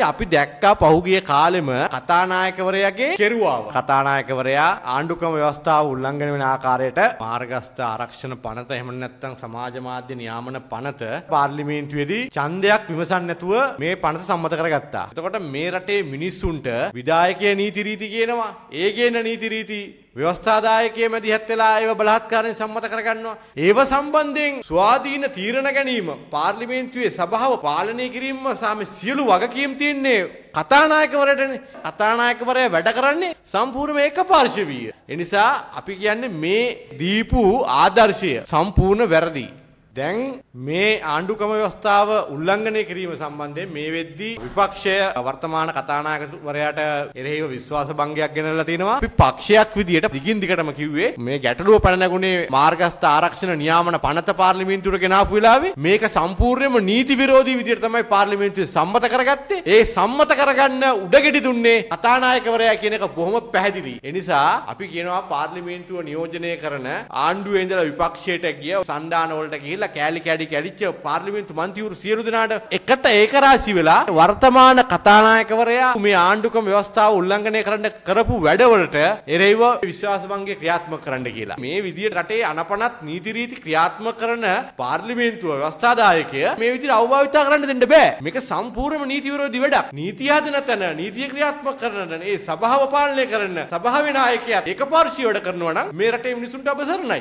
ඇත්තේ අපි දැක්කා පහුගිය කාලෙම කතානායකවරයාගේ කෙරුවාව. කතානායකවරයා ආණ්ඩුක්‍රම ව්‍යවස්ථාව උල්ලංඝනය වෙන ආකාරයට මාර්ගස්ථ ආරක්ෂණ පනත එහෙම නැත්නම් සමාජ මාධ්‍ය නියාමන පනත පාර්ලිමේන්තුවේදී ඡන්දයක් විමසන්නේ නැතුව මේ පනත සම්මත කරගත්තා. එතකොට මේ රටේ මිනිස්සුන්ට විධායකයේ නීති රීති කියනවා. ඒ ගේන නීති රීති ව්‍යවස්ථාදායකයේ මැදිහත් වෙලා ඒව බලහත්කාරයෙන් සම්මත කරගන්නවා. ඒව සම්බන්ධයෙන් ස්වාධීන තීරණ ගැනීම පාර්ලිමේන්තුවේ සභාව පාලනය කිරීම සාම සියලු වගකීම් තියන්නේ කතානායකවරටනේ. කතානායකවරයා වැඩ කරන්නේ සම්පූර්ණ ඒකපාර්ශවීය. එනිසා අපි කියන්නේ මේ දීපු ආදර්ශය සම්පූර්ණ වැරදි. දැන් මේ ආණ්ඩුකම ව්‍යවස්ථාව උල්ලංඝනය කිරීම සම්බන්ධයෙන් මේ වෙද්දී විපක්ෂය වර්තමාන කතානායකවරයාට එරෙහිව විශ්වාස භංගයක් ගෙනල්ලා තිනවා. අපි පක්ෂයක් විදියට දිගින් දිගටම කිව්වේ මේ ගැටලුව පැන නැගුණේ මාර්ගස්ථ ආරක්ෂණ නියාමන පනත පාර්ලිමේන්තුවට ගෙනාපු වෙලාවේ මේක සම්පූර්ණයෙන්ම නීති විරෝධී විදියට තමයි පාර්ලිමේන්තුවේ සම්මත කරගත්තේ. ඒ සම්මත කරගන්න උඩගෙඩි දුන්නේ කතානායකවරයා කියන එක බොහොම පැහැදිලි. ඒ නිසා අපි කියනවා පාර්ලිමේන්තුව නියෝජනය කරන ආණ්ඩුවේ ඉඳලා විපක්ෂයට ගිය සන්දාන වලට ගිහිල්ලා කියලා කෑලි කැඩි කැඩිච්ච පාර්ලිමේන්තු මන්තිවරු සියලු දෙනාට එකට ඒකරාශී වෙලා වර්තමාන කතානායකවරයා මේ ආණ්ඩුකම ව්‍යවස්ථාව උල්ලංඝනය කරන්න කරපු වැඩවලට එරෙහිව විශ්වාසභංගය ක්‍රියාත්මක කරන්න කියලා. මේ විදිහට රටේ අනපනත් නීති රීති ක්‍රියාත්මක කරන පාර්ලිමේන්තුව ව්‍යවස්ථාදායකය මේ විදිහට අවභාවිතා කරන්න දෙන්න බෑ. මේක සම්පූර්ණම නීති විරෝධී වැඩක්. නීතිය හදන තැන නීතිය ක්‍රියාත්මක කරන ඒ සභාව පාලනය කරන සභාවේ නායකයා ඒකපාර්ශ්වී වැඩ කරනවා නම් මේ රටේ මිනිසුන්ට අපසරණයි.